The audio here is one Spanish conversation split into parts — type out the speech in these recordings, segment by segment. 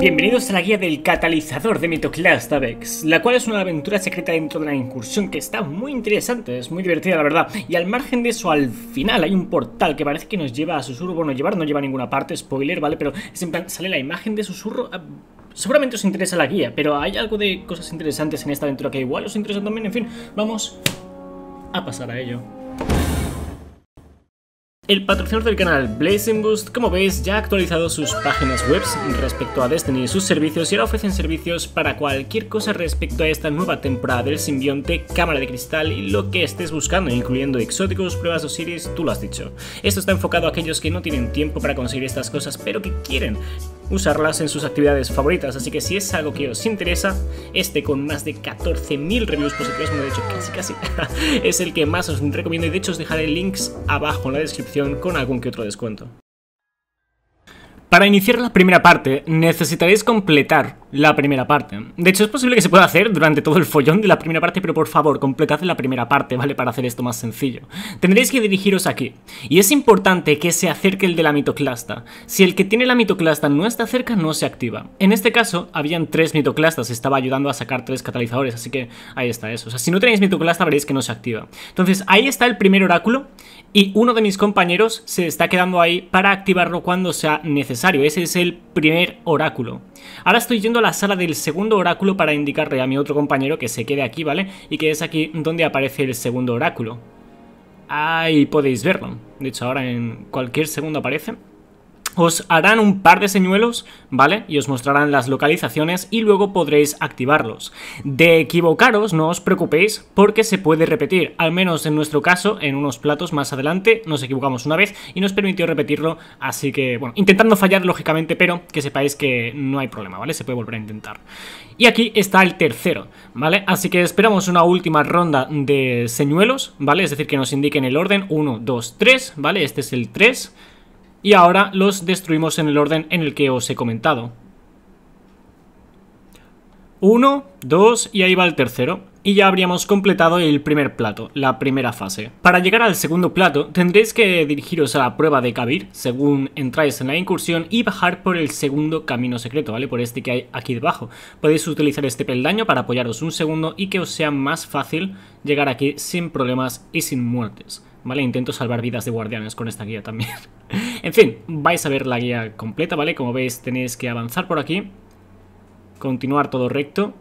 Bienvenidos a la guía del catalizador de Mitoclast Avex, la cual es una aventura secreta dentro de la incursión que está muy interesante, es muy divertida la verdad, y al margen de eso al final hay un portal que parece que nos lleva a susurro, bueno llevar no lleva a ninguna parte, spoiler, ¿vale? Pero es en plan, sale la imagen de susurro... Ah, seguramente os interesa la guía, pero hay algo de cosas interesantes en esta aventura que igual os interesa también, en fin, vamos a pasar a ello. El patrocinador del canal, Blazing Boost, como veis, ya ha actualizado sus páginas web respecto a Destiny y sus servicios y ahora ofrecen servicios para cualquier cosa respecto a esta nueva temporada del simbionte, cámara de cristal y lo que estés buscando, incluyendo exóticos, pruebas o series, tú lo has dicho. Esto está enfocado a aquellos que no tienen tiempo para conseguir estas cosas, pero que quieren usarlas en sus actividades favoritas. Así que si es algo que os interesa, este con más de 14.000 reviews positivos, de hecho casi casi, es el que más os recomiendo y de hecho os dejaré links abajo en la descripción con algún que otro descuento. Para iniciar la primera parte, necesitaréis completar la primera parte. De hecho, es posible que se pueda hacer durante todo el follón de la primera parte, pero por favor, completad la primera parte, ¿vale? Para hacer esto más sencillo. Tendréis que dirigiros aquí. Y es importante que se acerque el de la mitoclasta. Si el que tiene la mitoclasta no está cerca, no se activa. En este caso, habían tres mitoclastas, estaba ayudando a sacar tres catalizadores, así que ahí está eso. O sea, si no tenéis mitoclasta, veréis que no se activa. Entonces, ahí está el primer oráculo y uno de mis compañeros se está quedando ahí para activarlo cuando sea necesario. Ese es el primer oráculo. Ahora estoy yendo a la sala del segundo oráculo para indicarle a mi otro compañero que se quede aquí, ¿vale? Y que es aquí donde aparece el segundo oráculo. Ahí podéis verlo. De hecho, ahora en cualquier segundo aparece os harán un par de señuelos, ¿vale? Y os mostrarán las localizaciones y luego podréis activarlos. De equivocaros, no os preocupéis porque se puede repetir, al menos en nuestro caso, en unos platos más adelante nos equivocamos una vez y nos permitió repetirlo, así que, bueno, intentando fallar lógicamente, pero que sepáis que no hay problema, ¿vale? Se puede volver a intentar. Y aquí está el tercero, ¿vale? Así que esperamos una última ronda de señuelos, ¿vale? Es decir, que nos indiquen el orden 1, 2, 3, ¿vale? Este es el 3, y ahora los destruimos en el orden en el que os he comentado. Uno, dos y ahí va el tercero. Y ya habríamos completado el primer plato, la primera fase. Para llegar al segundo plato, tendréis que dirigiros a la prueba de Kabir, según entráis en la incursión, y bajar por el segundo camino secreto, ¿vale? Por este que hay aquí debajo. Podéis utilizar este peldaño para apoyaros un segundo y que os sea más fácil llegar aquí sin problemas y sin muertes. Intento salvar vidas de guardianes con esta guía también. en fin, vais a ver la guía completa, ¿vale? Como veis tenéis que avanzar por aquí, continuar todo recto,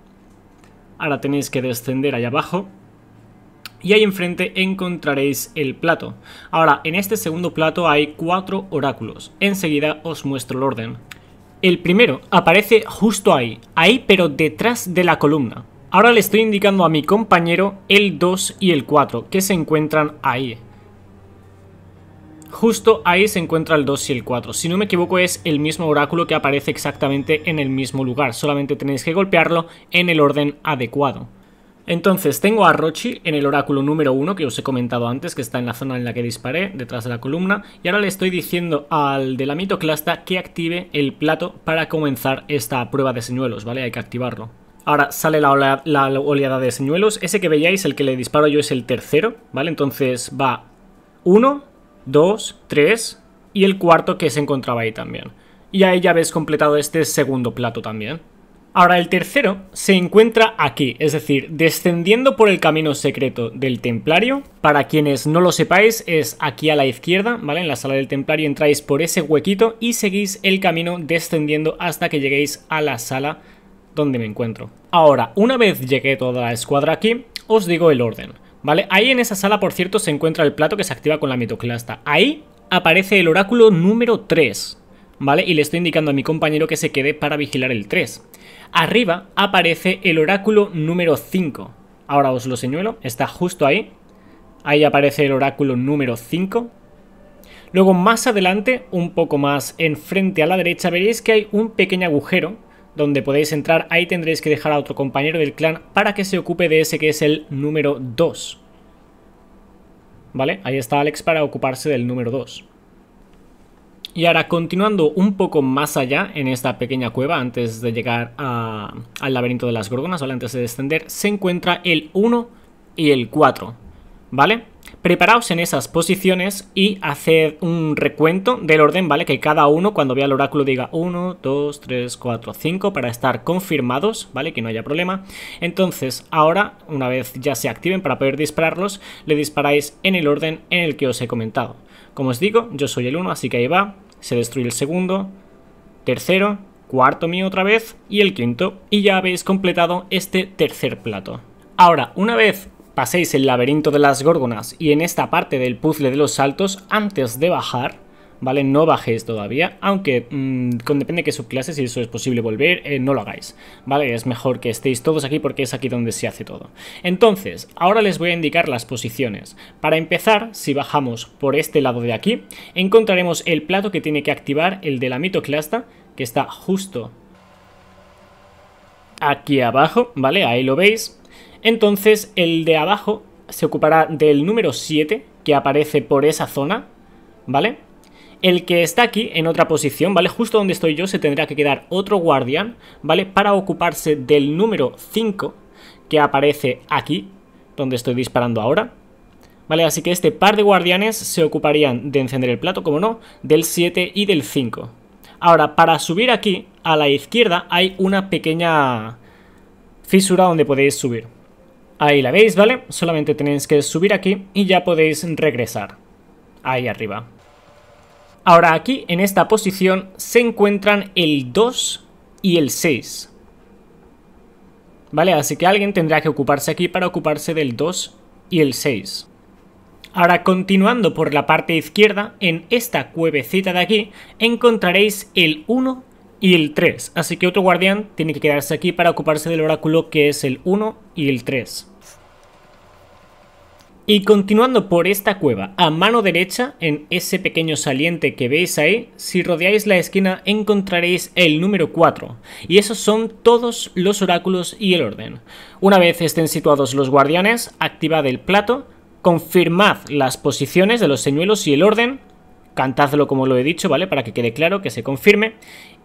ahora tenéis que descender allá abajo, y ahí enfrente encontraréis el plato. Ahora, en este segundo plato hay cuatro oráculos. Enseguida os muestro el orden. El primero aparece justo ahí, ahí pero detrás de la columna. Ahora le estoy indicando a mi compañero el 2 y el 4, que se encuentran ahí. Justo ahí se encuentra el 2 y el 4. Si no me equivoco es el mismo oráculo que aparece exactamente en el mismo lugar. Solamente tenéis que golpearlo en el orden adecuado. Entonces tengo a Rochi en el oráculo número 1 que os he comentado antes, que está en la zona en la que disparé, detrás de la columna, y ahora le estoy diciendo al de la mitoclasta que active el plato para comenzar esta prueba de señuelos, ¿vale? Hay que activarlo. Ahora sale la, la oleada de señuelos, ese que veíais, el que le disparo yo es el tercero, ¿vale? Entonces va 1, Dos, 3 y el cuarto que se encontraba ahí también. Y ahí ya habéis completado este segundo plato también. Ahora el tercero se encuentra aquí, es decir, descendiendo por el camino secreto del templario. Para quienes no lo sepáis, es aquí a la izquierda, ¿vale? En la sala del templario entráis por ese huequito y seguís el camino descendiendo hasta que lleguéis a la sala donde me encuentro. Ahora, una vez llegué toda la escuadra aquí, os digo el orden. ¿Vale? Ahí en esa sala, por cierto, se encuentra el plato que se activa con la mitoclasta. Ahí aparece el oráculo número 3, ¿vale? Y le estoy indicando a mi compañero que se quede para vigilar el 3. Arriba aparece el oráculo número 5. Ahora os lo señuelo, está justo ahí. Ahí aparece el oráculo número 5. Luego más adelante, un poco más enfrente a la derecha, veréis que hay un pequeño agujero donde podéis entrar. Ahí tendréis que dejar a otro compañero del clan para que se ocupe de ese que es el número 2. ¿Vale? Ahí está Alex para ocuparse del número 2. Y ahora, continuando un poco más allá, en esta pequeña cueva, antes de llegar al laberinto de las gorgonas, ¿vale? antes de descender, se encuentra el 1 y el 4, ¿vale? Preparaos en esas posiciones y haced un recuento del orden, ¿vale? Que cada uno cuando vea el oráculo diga 1, 2, 3, 4, 5 para estar confirmados, ¿vale? Que no haya problema. Entonces, ahora, una vez ya se activen para poder dispararlos, le disparáis en el orden en el que os he comentado. Como os digo, yo soy el 1, así que ahí va, se destruye el segundo, tercero, cuarto mío otra vez y el quinto. Y ya habéis completado este tercer plato. Ahora, una vez paséis el laberinto de las górgonas y en esta parte del puzzle de los saltos antes de bajar, ¿vale? No bajéis todavía, aunque mm, con depende de qué subclase, si eso es posible volver, eh, no lo hagáis, ¿vale? Es mejor que estéis todos aquí porque es aquí donde se hace todo. Entonces, ahora les voy a indicar las posiciones. Para empezar, si bajamos por este lado de aquí, encontraremos el plato que tiene que activar, el de la mitoclasta, que está justo aquí abajo, ¿vale? Ahí lo veis. Entonces el de abajo se ocupará del número 7 que aparece por esa zona, ¿vale? El que está aquí en otra posición, ¿vale? Justo donde estoy yo se tendrá que quedar otro guardián, ¿vale? Para ocuparse del número 5 que aparece aquí, donde estoy disparando ahora. ¿Vale? Así que este par de guardianes se ocuparían de encender el plato, como no, del 7 y del 5. Ahora, para subir aquí, a la izquierda, hay una pequeña fisura donde podéis subir. Ahí la veis, ¿vale? Solamente tenéis que subir aquí y ya podéis regresar. Ahí arriba. Ahora aquí, en esta posición, se encuentran el 2 y el 6. ¿Vale? Así que alguien tendrá que ocuparse aquí para ocuparse del 2 y el 6. Ahora, continuando por la parte izquierda, en esta cuevecita de aquí, encontraréis el 1 y el 3. Así que otro guardián tiene que quedarse aquí para ocuparse del oráculo que es el 1 y el 3. Y continuando por esta cueva, a mano derecha, en ese pequeño saliente que veis ahí, si rodeáis la esquina encontraréis el número 4, y esos son todos los oráculos y el orden. Una vez estén situados los guardianes, activad el plato, confirmad las posiciones de los señuelos y el orden, cantadlo como lo he dicho, ¿vale? Para que quede claro, que se confirme,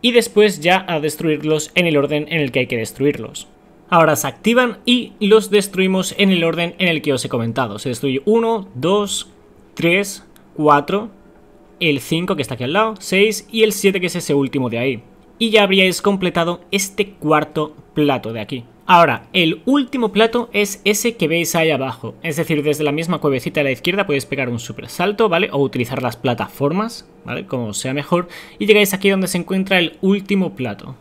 y después ya a destruirlos en el orden en el que hay que destruirlos. Ahora se activan y los destruimos en el orden en el que os he comentado. Se destruye 1, 2, 3, 4, el 5 que está aquí al lado, 6 y el 7 que es ese último de ahí. Y ya habríais completado este cuarto plato de aquí. Ahora, el último plato es ese que veis ahí abajo, es decir, desde la misma cuevecita a la izquierda podéis pegar un super salto, ¿vale? O utilizar las plataformas, ¿vale? Como sea mejor, y llegáis aquí donde se encuentra el último plato.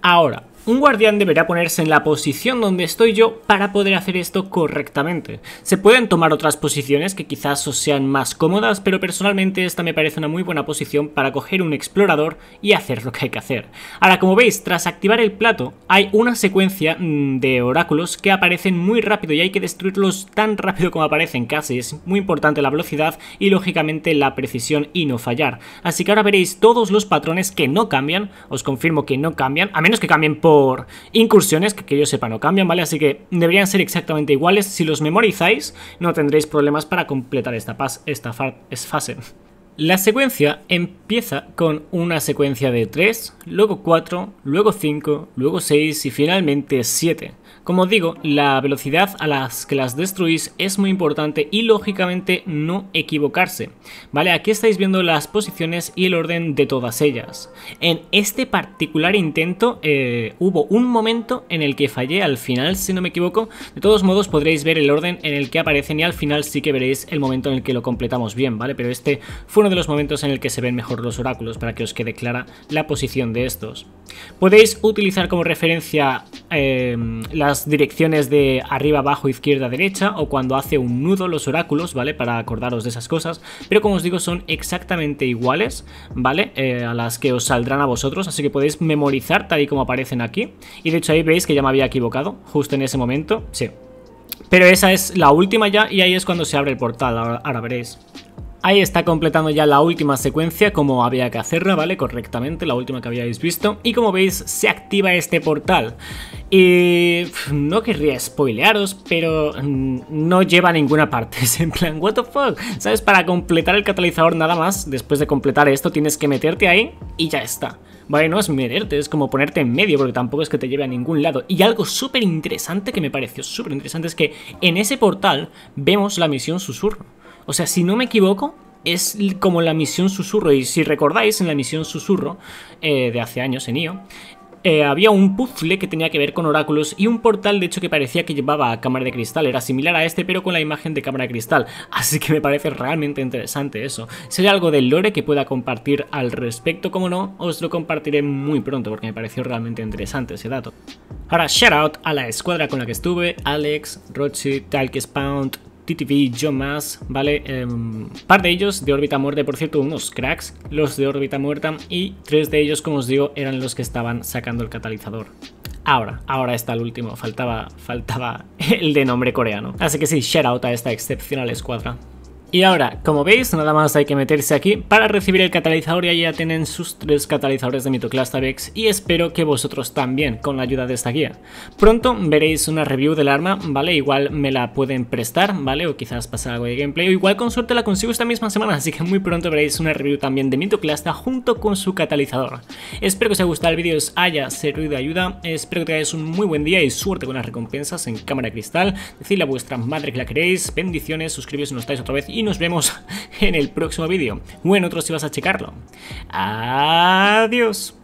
Ahora, un guardián deberá ponerse en la posición donde estoy yo para poder hacer esto correctamente. Se pueden tomar otras posiciones que quizás os sean más cómodas, pero personalmente esta me parece una muy buena posición para coger un explorador y hacer lo que hay que hacer. Ahora, como veis, tras activar el plato, hay una secuencia mm, de oráculos que aparecen muy rápido y hay que destruirlos tan rápido como aparecen casi. Es muy importante la velocidad y, lógicamente, la precisión y no fallar. Así que ahora veréis todos los patrones que no cambian. Os confirmo que no cambian, a menos que cambien por incursiones, que que yo sepa no cambian, ¿vale? Así que deberían ser exactamente iguales. Si los memorizáis, no tendréis problemas para completar esta, esta fase. La secuencia empieza con una secuencia de 3, luego 4, luego 5, luego 6 y finalmente 7. Como digo, la velocidad a las que las destruís es muy importante y lógicamente no equivocarse. Vale, aquí estáis viendo las posiciones y el orden de todas ellas. En este particular intento eh, hubo un momento en el que fallé al final, si no me equivoco. De todos modos podréis ver el orden en el que aparecen y al final sí que veréis el momento en el que lo completamos bien, ¿vale? Pero este fue de los momentos en el que se ven mejor los oráculos para que os quede clara la posición de estos. Podéis utilizar como referencia em, las direcciones de arriba, abajo, izquierda, derecha o cuando hace un nudo los oráculos, ¿vale? Para acordaros de esas cosas, pero como os digo son exactamente iguales, ¿vale? Eh, a las que os saldrán a vosotros, así que podéis memorizar tal y como aparecen aquí. Y de hecho ahí veis que ya me había equivocado, justo en ese momento, sí. Pero esa es la última ya y ahí es cuando se abre el portal, ahora veréis. Ahí está completando ya la última secuencia como había que hacerla, ¿vale? Correctamente, la última que habíais visto. Y como veis, se activa este portal. Y no querría spoilearos, pero mm, no lleva a ninguna parte. Es en plan, what the fuck? ¿Sabes? Para completar el catalizador nada más, después de completar esto tienes que meterte ahí y ya está. Vale, no es meterte, es como ponerte en medio, porque tampoco es que te lleve a ningún lado. Y algo súper interesante que me pareció súper interesante es que en ese portal vemos la misión susurro. O sea, si no me equivoco, es como la misión susurro. Y si recordáis, en la misión susurro eh, de hace años en IO, eh, había un puzzle que tenía que ver con oráculos y un portal, de hecho, que parecía que llevaba a cámara de cristal. Era similar a este, pero con la imagen de cámara de cristal. Así que me parece realmente interesante eso. Si hay algo del lore que pueda compartir al respecto, como no, os lo compartiré muy pronto porque me pareció realmente interesante ese dato. Ahora, shout out a la escuadra con la que estuve: Alex, Rochi, Talk Spound, TTP, John Mass, ¿vale? Em, par de ellos de órbita muerta, por cierto, unos cracks, los de órbita muerta, y tres de ellos, como os digo, eran los que estaban sacando el catalizador. Ahora, ahora está el último, faltaba, faltaba el de nombre coreano. Así que sí, shout out a esta excepcional escuadra. Y ahora, como veis, nada más hay que meterse aquí para recibir el catalizador y ahí ya tienen sus tres catalizadores de X. y espero que vosotros también con la ayuda de esta guía. Pronto veréis una review del arma, ¿vale? Igual me la pueden prestar, ¿vale? O quizás pasar algo de gameplay o igual con suerte la consigo esta misma semana, así que muy pronto veréis una review también de Mitoclasta junto con su catalizador. Espero que os haya gustado el vídeo, os haya servido de ayuda, espero que tengáis un muy buen día y suerte con las recompensas en cámara cristal, decidle a vuestra madre que la queréis, bendiciones, suscribíos si no estáis otra vez y nos vemos en el próximo vídeo o en otro si vas a checarlo. Adiós.